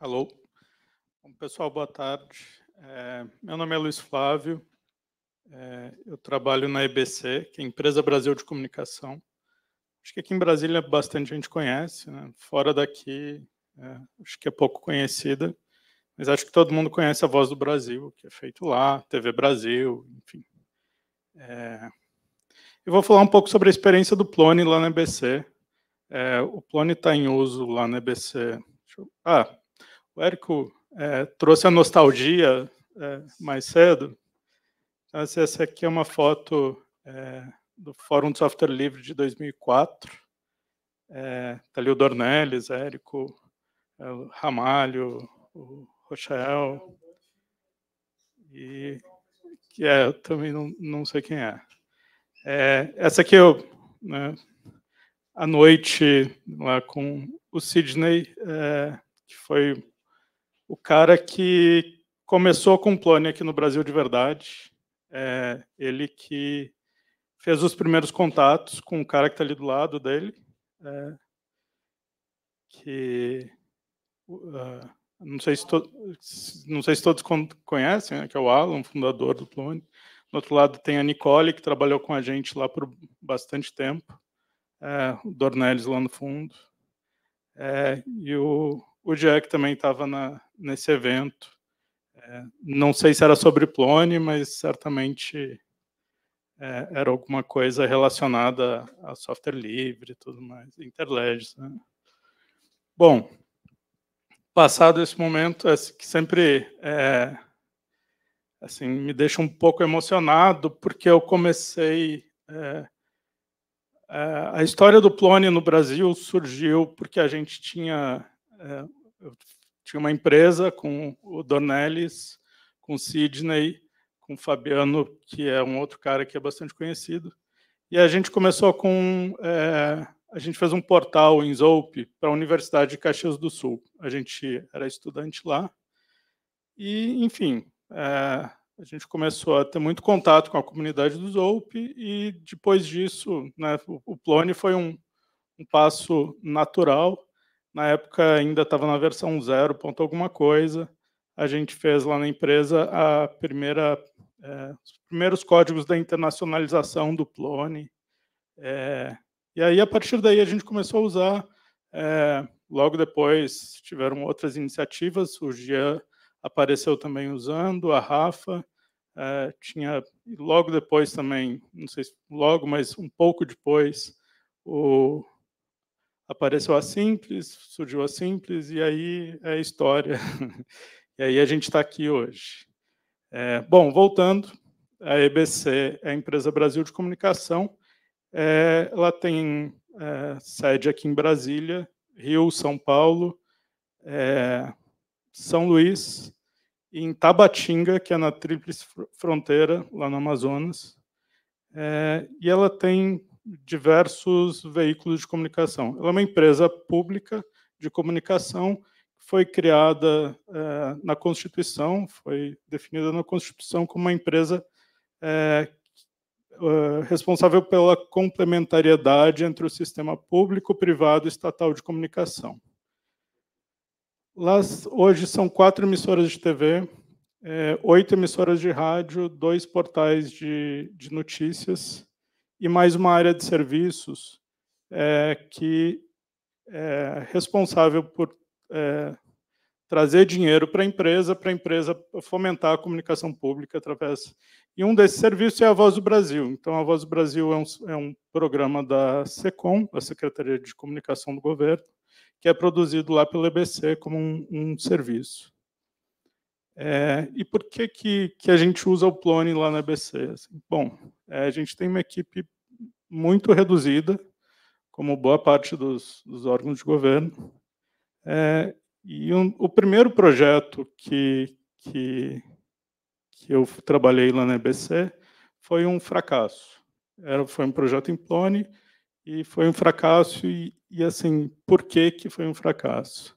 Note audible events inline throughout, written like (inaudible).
Alô. Bom, pessoal, boa tarde. É, meu nome é Luiz Flávio. É, eu trabalho na EBC, que é a Empresa Brasil de Comunicação. Acho que aqui em Brasília bastante gente conhece, né? fora daqui é, acho que é pouco conhecida, mas acho que todo mundo conhece a Voz do Brasil, que é feito lá, TV Brasil, enfim. É, eu vou falar um pouco sobre a experiência do Plone lá na EBC. É, o Plone está em uso lá na EBC. Eu... Ah, o Érico é, trouxe a nostalgia é, mais cedo. Então, essa aqui é uma foto é, do Fórum de Software Livre de 2004. Está é, ali o Dornelles, Érico, é, o Ramalho, o Rochael. E que é, eu também não, não sei quem é. é essa aqui eu, né, à noite lá com o Sidney, que foi o cara que começou com o Plone aqui no Brasil de verdade. É ele que fez os primeiros contatos com o cara que está ali do lado dele, é, que uh, não, sei se não sei se todos conhecem, né, que é o Alan, fundador do Plone. Do outro lado tem a Nicole, que trabalhou com a gente lá por bastante tempo, é, o Dornelles lá no fundo. É, e o, o Jack também estava na, nesse evento. É, não sei se era sobre Plone, mas certamente é, era alguma coisa relacionada a software livre e tudo mais, Interledges. Né? Bom, passado esse momento, é, que sempre é, assim me deixa um pouco emocionado, porque eu comecei é, é, a história do Plone no Brasil surgiu porque a gente tinha eu tinha uma empresa com o Donelis, com o Sidney, com o Fabiano, que é um outro cara que é bastante conhecido. E a gente começou com. É, a gente fez um portal em Zoupe para a Universidade de Caxias do Sul. A gente era estudante lá. E, enfim, é, a gente começou a ter muito contato com a comunidade do Zoupe. E depois disso, né, o, o Plone foi um, um passo natural na época ainda estava na versão 0, ponto alguma coisa. A gente fez lá na empresa a primeira, é, os primeiros códigos da internacionalização do Plone. É, e aí, a partir daí, a gente começou a usar. É, logo depois tiveram outras iniciativas, o Jean apareceu também usando, a Rafa. É, tinha logo depois também, não sei se logo, mas um pouco depois, o apareceu a Simples, surgiu a Simples, e aí é história. (laughs) e aí a gente está aqui hoje. É, bom, voltando, a EBC é a Empresa Brasil de Comunicação. É, ela tem é, sede aqui em Brasília, Rio, São Paulo, é, São Luís, em Tabatinga, que é na tríplice fronteira, lá no Amazonas. É, e ela tem diversos veículos de comunicação. Ela é uma empresa pública de comunicação foi criada é, na Constituição, foi definida na Constituição como uma empresa é, é, responsável pela complementariedade entre o sistema público, privado e estatal de comunicação. Lá, hoje são quatro emissoras de TV, oito emissoras de rádio, dois portais de, de notícias, e mais uma área de serviços é, que é responsável por é, trazer dinheiro para a empresa, para a empresa fomentar a comunicação pública através. E um desses serviços é a Voz do Brasil. Então, a Voz do Brasil é um, é um programa da SECOM, a Secretaria de Comunicação do Governo, que é produzido lá pelo EBC como um, um serviço. É, e por que, que, que a gente usa o Plone lá na EBC? Assim, bom, é, a gente tem uma equipe muito reduzida, como boa parte dos, dos órgãos de governo. É, e um, o primeiro projeto que, que, que eu trabalhei lá na EBC foi um fracasso. Era, foi um projeto em Plone e foi um fracasso. E, e assim, por que, que foi um fracasso?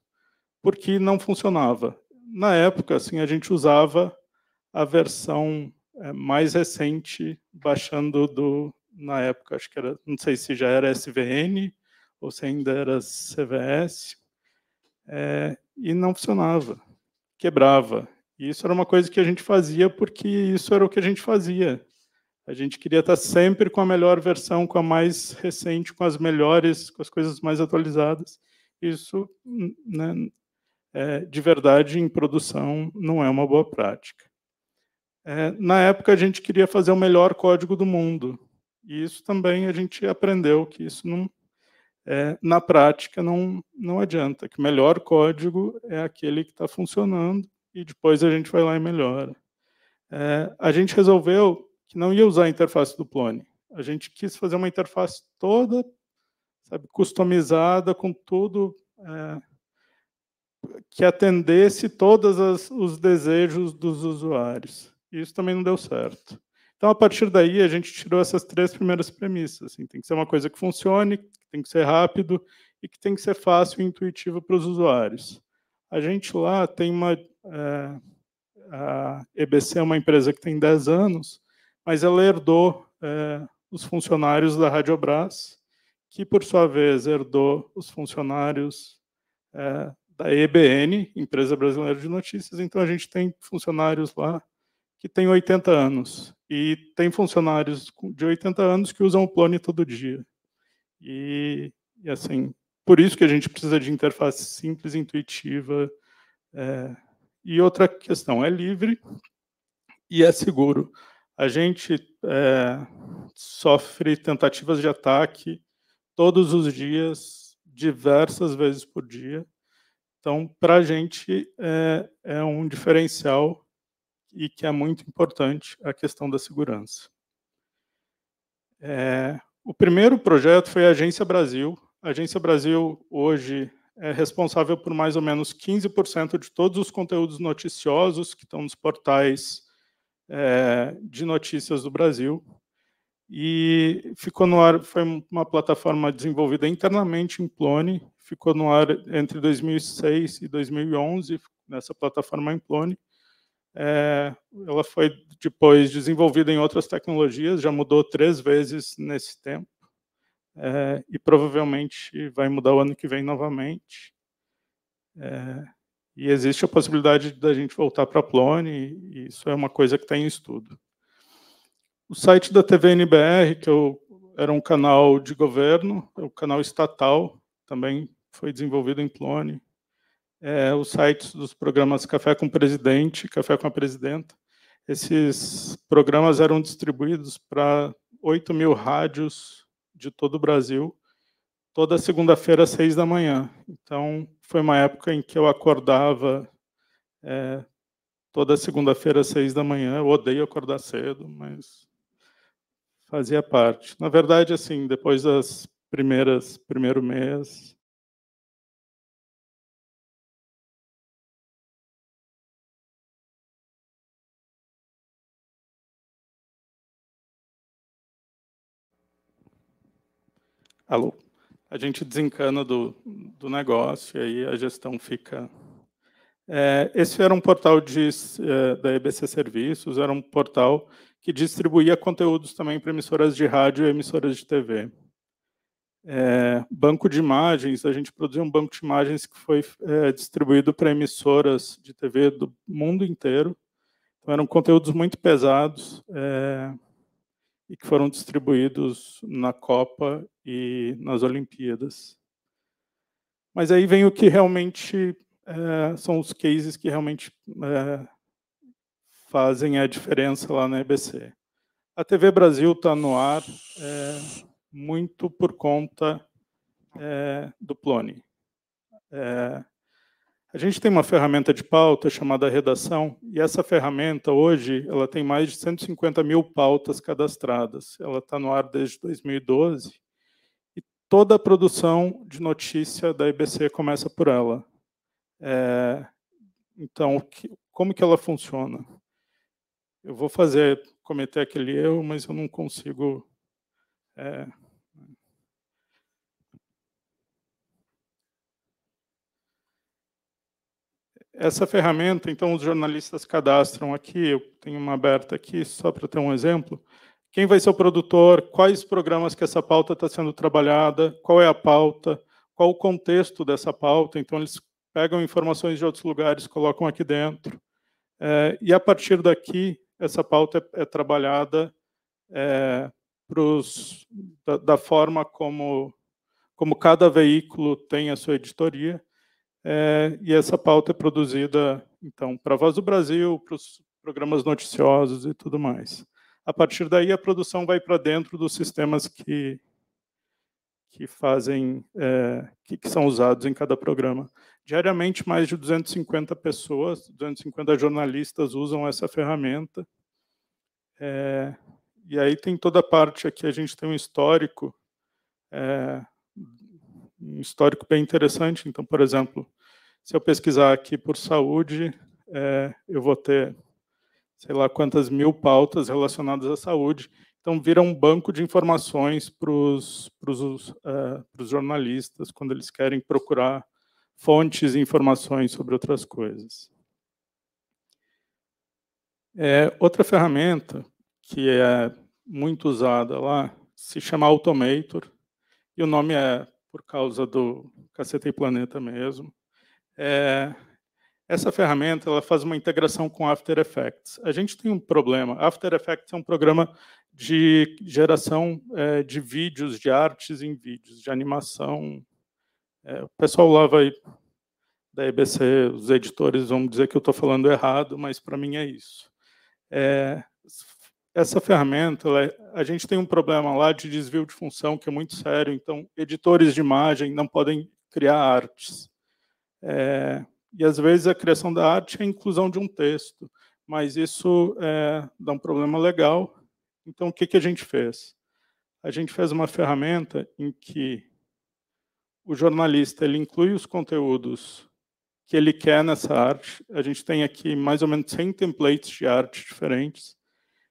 Porque não funcionava. Na época, assim, a gente usava a versão é, mais recente, baixando do, na época, acho que era, não sei se já era SVN ou se ainda era CVS, é, eh, e não funcionava, quebrava. E isso era uma coisa que a gente fazia porque isso era o que a gente fazia. A gente queria estar sempre com a melhor versão, com a mais recente, com as melhores, com as coisas mais atualizadas. Isso, né, é, de verdade, em produção, não é uma boa prática. É, na época, a gente queria fazer o melhor código do mundo. E isso também a gente aprendeu que isso não é, na prática não, não adianta, que o melhor código é aquele que está funcionando e depois a gente vai lá e melhora. É, a gente resolveu que não ia usar a interface do Plone. A gente quis fazer uma interface toda, sabe, customizada com tudo é, que atendesse todos os desejos dos usuários. Isso também não deu certo. Então, a partir daí, a gente tirou essas três primeiras premissas. Assim, tem que ser uma coisa que funcione, tem que ser rápido e que tem que ser fácil e intuitivo para os usuários. A gente lá tem uma. É, a EBC é uma empresa que tem 10 anos, mas ela herdou é, os funcionários da Radiobras, que, por sua vez, herdou os funcionários é, da EBN, Empresa Brasileira de Notícias. Então, a gente tem funcionários lá que têm 80 anos. E tem funcionários de 80 anos que usam o Plone todo dia. E, e assim, por isso que a gente precisa de interface simples, intuitiva. É. E outra questão, é livre e é seguro. A gente é, sofre tentativas de ataque todos os dias, diversas vezes por dia. Então, para a gente, é, é um diferencial e que é muito importante a questão da segurança. É, o primeiro projeto foi a Agência Brasil. A Agência Brasil hoje é responsável por mais ou menos 15% de todos os conteúdos noticiosos que estão nos portais é, de notícias do Brasil. E ficou no ar, foi uma plataforma desenvolvida internamente em Plone, ficou no ar entre 2006 e 2011, nessa plataforma em Plone. É, ela foi depois desenvolvida em outras tecnologias, já mudou três vezes nesse tempo, é, e provavelmente vai mudar o ano que vem novamente. É, e existe a possibilidade da gente voltar para a Plone, e isso é uma coisa que está em estudo. O site da TVNBR, que eu, era um canal de governo, é um canal estatal, também foi desenvolvido em Plone, é, os sites dos programas Café com o Presidente, Café com a Presidenta. Esses programas eram distribuídos para 8 mil rádios de todo o Brasil, toda segunda-feira, às seis da manhã. Então, foi uma época em que eu acordava é, toda segunda-feira, às seis da manhã. Eu odeio acordar cedo, mas fazia parte. Na verdade, assim, depois das primeiras primeiro mês, Alô? A gente desencana do, do negócio e aí a gestão fica. É, esse era um portal de, é, da EBC Serviços, era um portal que distribuía conteúdos também para emissoras de rádio e emissoras de TV. É, banco de imagens, a gente produziu um banco de imagens que foi é, distribuído para emissoras de TV do mundo inteiro. Então, eram conteúdos muito pesados. É, e que foram distribuídos na Copa e nas Olimpíadas. Mas aí vem o que realmente é, são os cases que realmente é, fazem a diferença lá na EBC. A TV Brasil está no ar é, muito por conta é, do Plone. É, a gente tem uma ferramenta de pauta chamada redação, e essa ferramenta hoje ela tem mais de 150 mil pautas cadastradas. Ela está no ar desde 2012 e toda a produção de notícia da IBC começa por ela. É, então, que, como que ela funciona? Eu vou fazer cometer aquele erro, mas eu não consigo é, Essa ferramenta, então, os jornalistas cadastram aqui, eu tenho uma aberta aqui, só para ter um exemplo. Quem vai ser o produtor, quais programas que essa pauta está sendo trabalhada, qual é a pauta, qual o contexto dessa pauta. Então, eles pegam informações de outros lugares, colocam aqui dentro. É, e, a partir daqui, essa pauta é, é trabalhada é, pros, da, da forma como, como cada veículo tem a sua editoria. É, e essa pauta é produzida, então, para a Voz do Brasil, para os programas noticiosos e tudo mais. A partir daí, a produção vai para dentro dos sistemas que, que fazem, é, que, que são usados em cada programa. Diariamente, mais de 250 pessoas, 250 jornalistas usam essa ferramenta. É, e aí tem toda a parte aqui, a gente tem um histórico, é, um histórico bem interessante. Então, por exemplo, se eu pesquisar aqui por saúde, é, eu vou ter sei lá quantas mil pautas relacionadas à saúde. Então, vira um banco de informações para os é, jornalistas quando eles querem procurar fontes e informações sobre outras coisas. É, outra ferramenta que é muito usada lá se chama Automator, e o nome é por causa do Cacete e Planeta mesmo. É, essa ferramenta ela faz uma integração com After Effects. A gente tem um problema. After Effects é um programa de geração é, de vídeos, de artes em vídeos, de animação. É, o pessoal lá vai da EBC, os editores vão dizer que eu estou falando errado, mas para mim é isso. É, essa ferramenta, ela, é, a gente tem um problema lá de desvio de função que é muito sério. Então, editores de imagem não podem criar artes é, e às vezes a criação da arte é a inclusão de um texto, mas isso é, dá um problema legal. Então, o que, que a gente fez? A gente fez uma ferramenta em que o jornalista ele inclui os conteúdos que ele quer nessa arte. A gente tem aqui mais ou menos 100 templates de arte diferentes.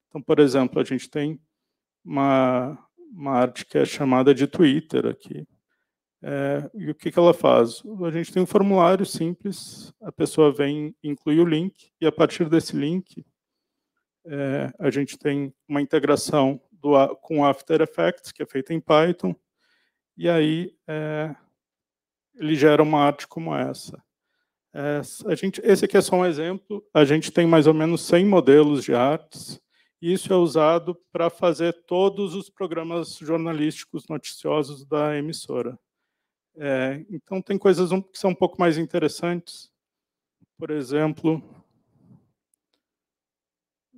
Então, por exemplo, a gente tem uma, uma arte que é chamada de Twitter aqui, é, e o que, que ela faz? A gente tem um formulário simples, a pessoa vem, inclui o link, e a partir desse link, é, a gente tem uma integração do, com After Effects, que é feita em Python, e aí é, ele gera uma arte como essa. É, a gente, esse aqui é só um exemplo, a gente tem mais ou menos 100 modelos de artes, e isso é usado para fazer todos os programas jornalísticos noticiosos da emissora. É, então, tem coisas que são um pouco mais interessantes. Por exemplo,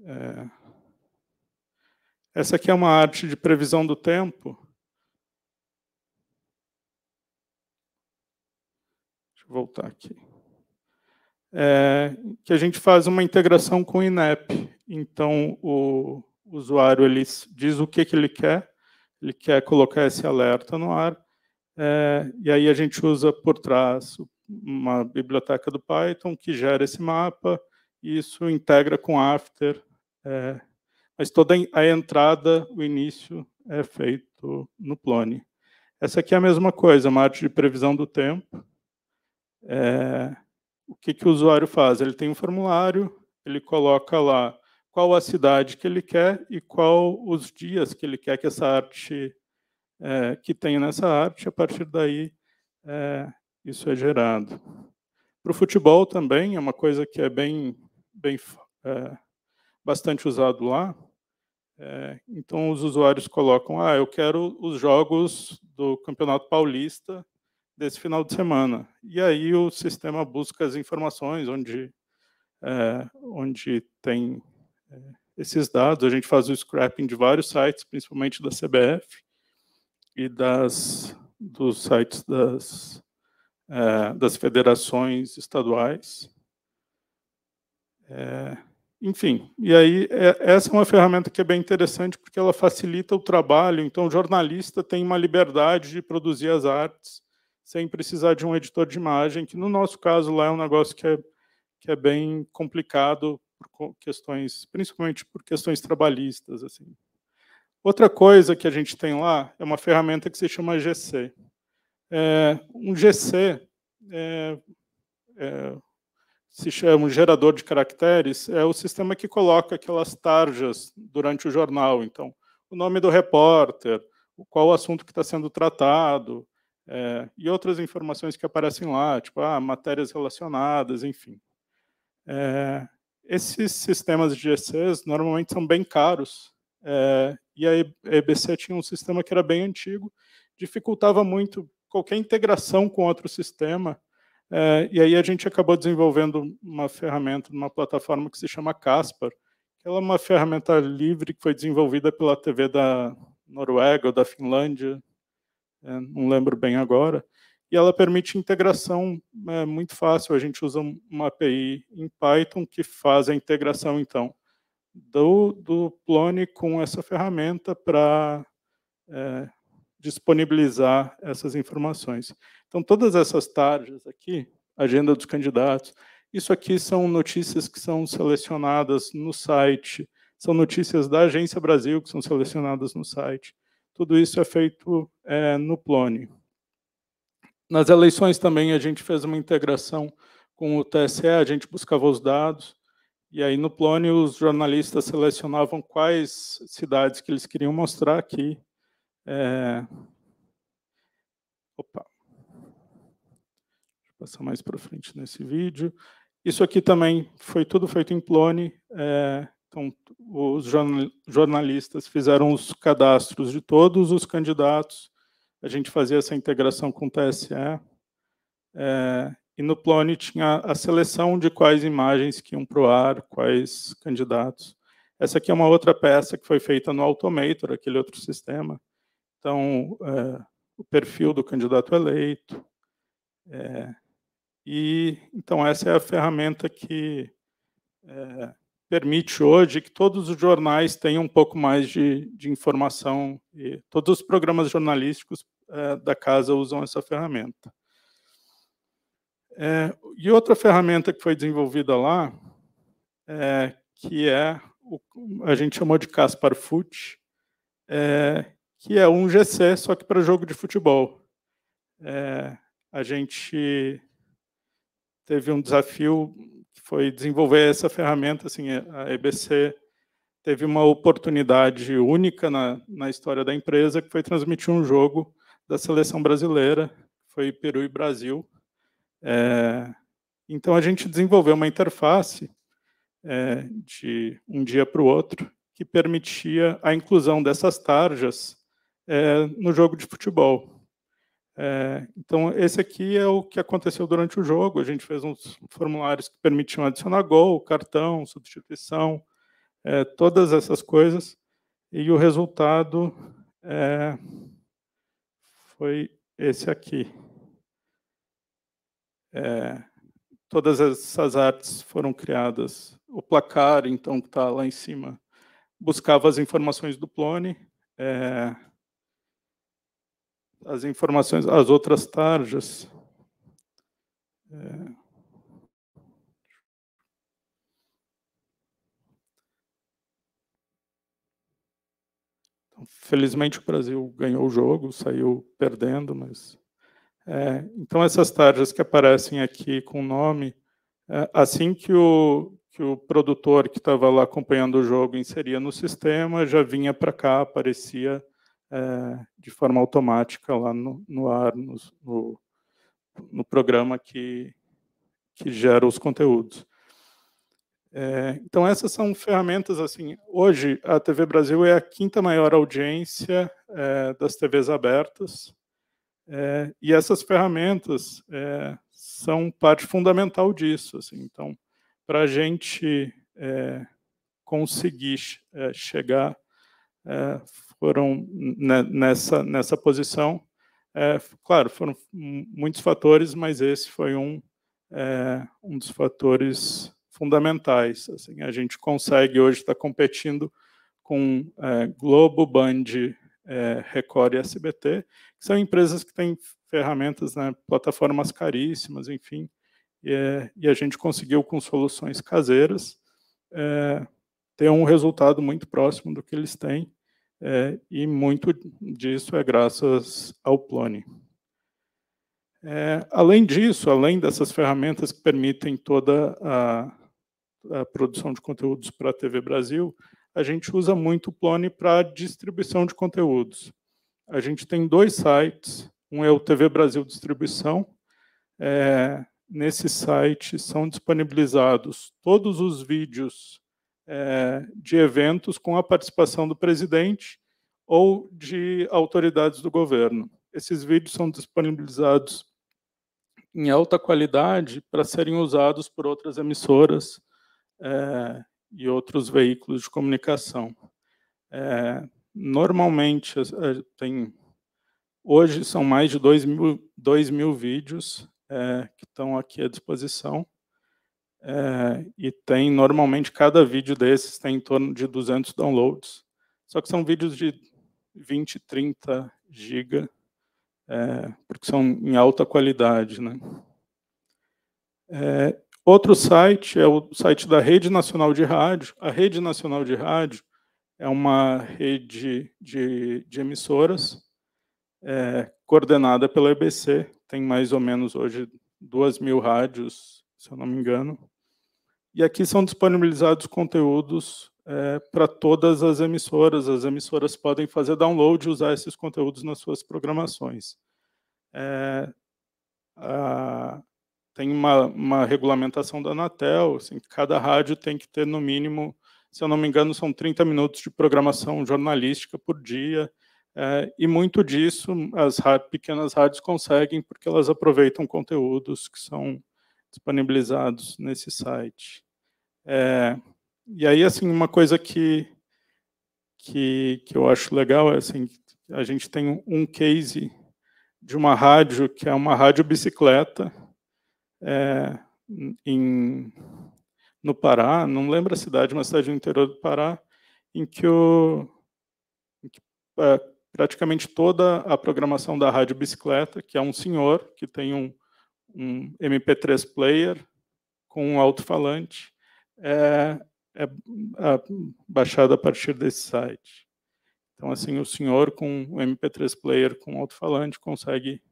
é, essa aqui é uma arte de previsão do tempo. Deixa eu voltar aqui. É, que a gente faz uma integração com o INEP. Então, o usuário ele diz o que, que ele quer, ele quer colocar esse alerta no ar, é, e aí a gente usa por trás uma biblioteca do Python que gera esse mapa, e isso integra com After, é, mas toda a entrada, o início, é feito no Plone. Essa aqui é a mesma coisa, uma arte de previsão do tempo. É, o que, que o usuário faz? Ele tem um formulário, ele coloca lá qual a cidade que ele quer e qual os dias que ele quer que essa arte é, que tem nessa arte, a partir daí é, isso é gerado. Para o futebol também é uma coisa que é bem, bem é, bastante usado lá. É, então os usuários colocam, ah, eu quero os jogos do Campeonato Paulista desse final de semana. E aí o sistema busca as informações onde é, onde tem é, esses dados. A gente faz o scrapping de vários sites, principalmente da CBF, e das dos sites das, é, das federações estaduais. É, enfim, e aí é, essa é uma ferramenta que é bem interessante porque ela facilita o trabalho, então o jornalista tem uma liberdade de produzir as artes sem precisar de um editor de imagem, que no nosso caso lá é um negócio que é, que é bem complicado por questões, principalmente por questões trabalhistas assim. Outra coisa que a gente tem lá é uma ferramenta que se chama GC. É, um GC é, é, se chama um gerador de caracteres, é o sistema que coloca aquelas tarjas durante o jornal. Então, o nome do repórter, qual o assunto que está sendo tratado, é, e outras informações que aparecem lá, tipo ah, matérias relacionadas, enfim. É, esses sistemas de GCs normalmente são bem caros é, e a EBC tinha um sistema que era bem antigo, dificultava muito qualquer integração com outro sistema. É, e aí a gente acabou desenvolvendo uma ferramenta, uma plataforma que se chama Casper, que ela é uma ferramenta livre que foi desenvolvida pela TV da Noruega ou da Finlândia, é, não lembro bem agora, e ela permite integração é, muito fácil. A gente usa uma API em Python que faz a integração, então, do, do Plone com essa ferramenta para é, disponibilizar essas informações. Então, todas essas tarjas aqui, agenda dos candidatos, isso aqui são notícias que são selecionadas no site, são notícias da Agência Brasil que são selecionadas no site. Tudo isso é feito é, no Plone. Nas eleições também a gente fez uma integração com o TSE, a gente buscava os dados, e aí no Plone os jornalistas selecionavam quais cidades que eles queriam mostrar aqui. É... Opa. Deixa eu passar mais para frente nesse vídeo. Isso aqui também foi tudo feito em Plone. É... Então, os jornalistas fizeram os cadastros de todos os candidatos. A gente fazia essa integração com o TSE. É, e no Plone tinha a seleção de quais imagens que iam para o ar, quais candidatos. Essa aqui é uma outra peça que foi feita no Automator, aquele outro sistema. Então, é, o perfil do candidato é eleito. É, e então essa é a ferramenta que é, permite hoje que todos os jornais tenham um pouco mais de, de informação e todos os programas jornalísticos é, da casa usam essa ferramenta. É, e outra ferramenta que foi desenvolvida lá, é, que é o, a gente chamou de Caspar Foot, é, que é um GC só que para jogo de futebol. É, a gente teve um desafio que foi desenvolver essa ferramenta. Assim, é, a EBC teve uma oportunidade única na, na história da empresa, que foi transmitir um jogo da seleção brasileira, foi Peru e Brasil é, então a gente desenvolveu uma interface é, de um dia para o outro que permitia a inclusão dessas tarjas é, no jogo de futebol. É, então esse aqui é o que aconteceu durante o jogo. A gente fez uns formulários que permitiam adicionar gol, cartão, substituição, é, todas essas coisas. E o resultado é, foi esse aqui. É, todas essas artes foram criadas. O placar, então, que está lá em cima, buscava as informações do Plone, é, as informações, as outras tarjas. É, então, Felizmente o Brasil ganhou o jogo, saiu perdendo, mas é, então, essas tarjas que aparecem aqui com o nome, é, assim que o, que o produtor que estava lá acompanhando o jogo inseria no sistema, já vinha para cá, aparecia é, de forma automática lá no, no ar, no, no, no programa que, que gera os conteúdos. É, então essas são ferramentas assim. Hoje a TV Brasil é a quinta maior audiência é, das TVs abertas. É, e essas ferramentas é, são parte fundamental disso. Assim. Então, para a gente é, conseguir é, chegar é, foram nessa nessa posição, é, claro, foram muitos fatores, mas esse foi um um dos fatores fundamentais. Assim, a gente consegue hoje estar tá competindo com Globo, Band, Record e SBT que são empresas que têm ferramentas, né, plataformas caríssimas, enfim, e, é, e, a gente conseguiu com soluções caseiras é, ter um resultado muito próximo do que eles têm, é, e muito disso é graças ao Plone. É, além disso, além dessas ferramentas que permitem toda a, a produção de conteúdos para a TV Brasil, a gente usa muito o Plone para distribuição de conteúdos a gente tem dois sites. Um é o TV Brasil Distribuição. É, nesse site são disponibilizados todos os vídeos é, de eventos com a participação do presidente ou de autoridades do governo. Esses vídeos são disponibilizados em alta qualidade para serem usados por outras emissoras é, e outros veículos de comunicação. É, Normalmente, eh, tem, hoje são mais de 2 mil, 2 mil vídeos é, que estão aqui à disposição. É, e tem, normalmente, cada vídeo desses tem em torno de 200 downloads. Só que são vídeos de 20, 30 giga, é, porque são em alta qualidade. Né? outro site é o site da Rede Nacional de Rádio. A Rede Nacional de Rádio é uma rede de, de emissoras é, coordenada pela EBC. Tem mais ou menos hoje duas mil rádios, se eu não me engano. E aqui são disponibilizados conteúdos é, para todas as emissoras. As emissoras podem fazer download e usar esses conteúdos nas suas programações. É, a, tem uma, uma, regulamentação da Anatel, assim, cada rádio tem que ter no mínimo se eu não me engano, são 30 minutos de programação jornalística por dia, é, e muito disso as pequenas rádios conseguem porque elas aproveitam conteúdos que são disponibilizados nesse site. É, e aí, assim, uma coisa que, que, que eu acho legal é assim, a gente tem um case de uma rádio que é uma rádio bicicleta é, em, no Pará, não lembro a cidade, uma cidade no interior do Pará, em que, o, em que é, praticamente toda a programação da rádio bicicleta, que é um senhor que tem um, um MP3 player com um alto-falante, é, é, é baixado a partir desse site. Então, assim, o senhor com o MP3 player com alto-falante consegue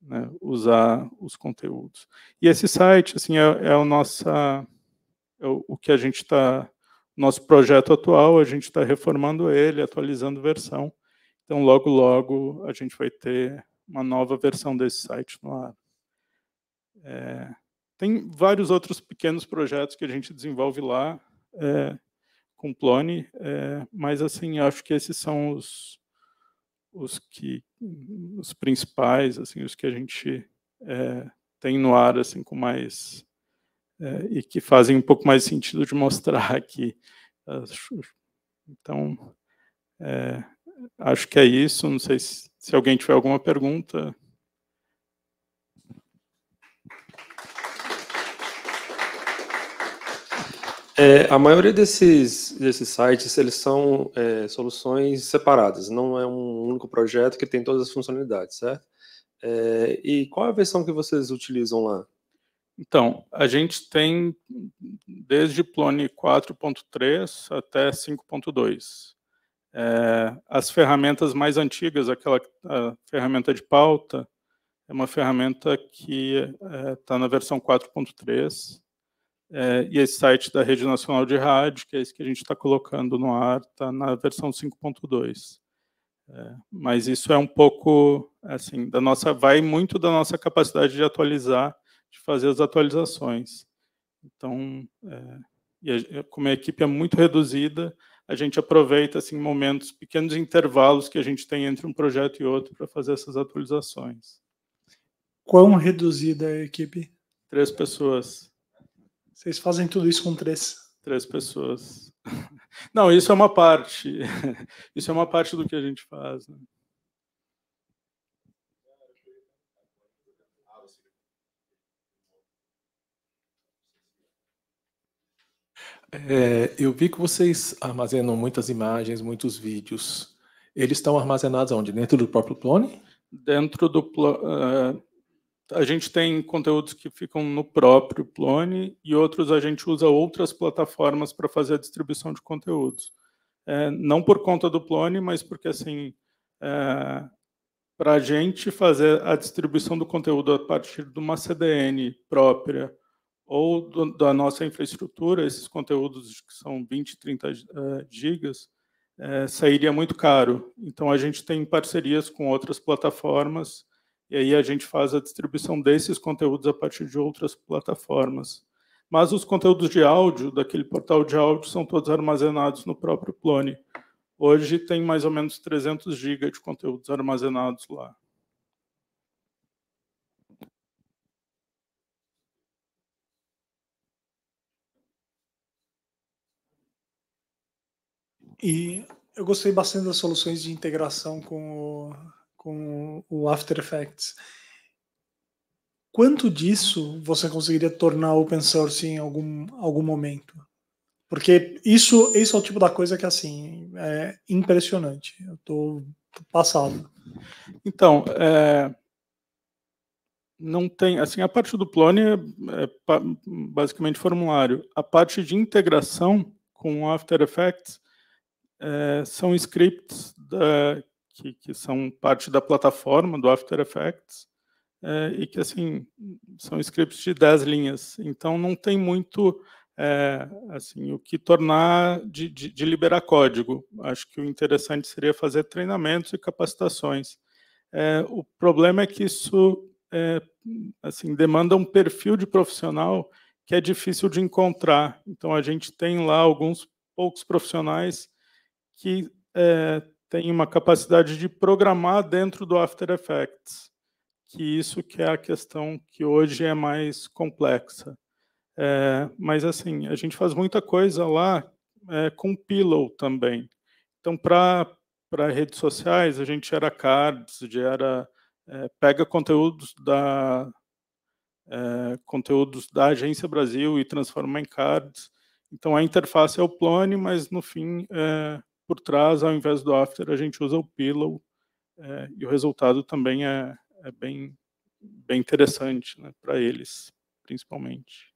né, usar os conteúdos. E esse site, assim, é, é a nossa é o que a gente está, nosso projeto atual, a gente está reformando ele, atualizando versão. Então, logo, logo, a gente vai ter uma nova versão desse site no ar. É, tem vários outros pequenos projetos que a gente desenvolve lá é, com Plone, é, mas assim acho que esses são os, os que os principais, assim, os que a gente é, tem no ar assim com mais é, e que fazem um pouco mais sentido de mostrar (laughs) aqui. Então, é, acho que é isso. Não sei se, se alguém tiver alguma pergunta. É, a maioria desses, desses sites eles são é, soluções separadas, não é um único projeto que tem todas as funcionalidades, certo? É, e qual é a versão que vocês utilizam lá? Então, a gente tem desde Plone 4.3 até 5.2. É, as ferramentas mais antigas, aquela ferramenta de pauta, é uma ferramenta que está é, tá na versão 4.3, é, e esse site da Rede Nacional de Rádio, que é esse que a gente está colocando no ar, está na versão 5.2. É, mas isso é um pouco, assim, da nossa, vai muito da nossa capacidade de atualizar de fazer as atualizações. Então, é, a, é, como a equipe é muito reduzida, a gente aproveita assim momentos, pequenos intervalos que a gente tem entre um projeto e outro para fazer essas atualizações. Quão reduzida é a equipe? Três pessoas. Vocês fazem tudo isso com três? Três pessoas. (laughs) Não, isso é uma parte. (laughs) Isso é uma parte do que a gente faz. Né? É, eu vi que vocês armazenam muitas imagens, muitos vídeos. Eles estão armazenados onde? Dentro do próprio Plone? Dentro do uh, a gente tem conteúdos que ficam no próprio Plone e outros a gente usa outras plataformas para fazer a distribuição de conteúdos. É, não por conta do Plone, mas porque assim é, para a gente fazer a distribuição do conteúdo a partir de uma CDN própria ou do, da nossa infraestrutura, esses conteúdos que são 20, 30 uh, gigas, eh, sairia muito caro. Então, a gente tem parcerias com outras plataformas, e aí a gente faz a distribuição desses conteúdos a partir de outras plataformas. Mas os conteúdos de áudio, daquele portal de áudio, são todos armazenados no próprio Plone. Hoje tem mais ou menos 300 GB de conteúdos armazenados lá. E eu gostei bastante das soluções de integração com o, com o After Effects. Quanto disso você conseguiria tornar open source em algum, algum momento? Porque isso, isso é o tipo da coisa que, assim, é impressionante. Eu tô passado. Então, é, não tem, assim, a parte do Plone é, é basicamente formulário. A parte de integração com o After Effects é, são scripts da, que, que, são parte da plataforma do After Effects é, e que assim são scripts de 10 linhas. Então não tem muito é, assim o que tornar de, de, de, liberar código. Acho que o interessante seria fazer treinamentos e capacitações. É, o problema é que isso é, assim demanda um perfil de profissional que é difícil de encontrar. Então a gente tem lá alguns poucos profissionais que é, tem uma capacidade de programar dentro do After Effects, que isso que é a questão que hoje é mais complexa. É, mas assim, a gente faz muita coisa lá é, com Pillow também. Então, para redes sociais, a gente gera cards, gera, é, pega conteúdos da, é, conteúdos da Agência Brasil e transforma em cards. Então, a interface é o Plone, mas no fim é, por trás, ao invés do after, a gente usa o pillow é, e o resultado também é, é bem, bem interessante né, para eles, principalmente.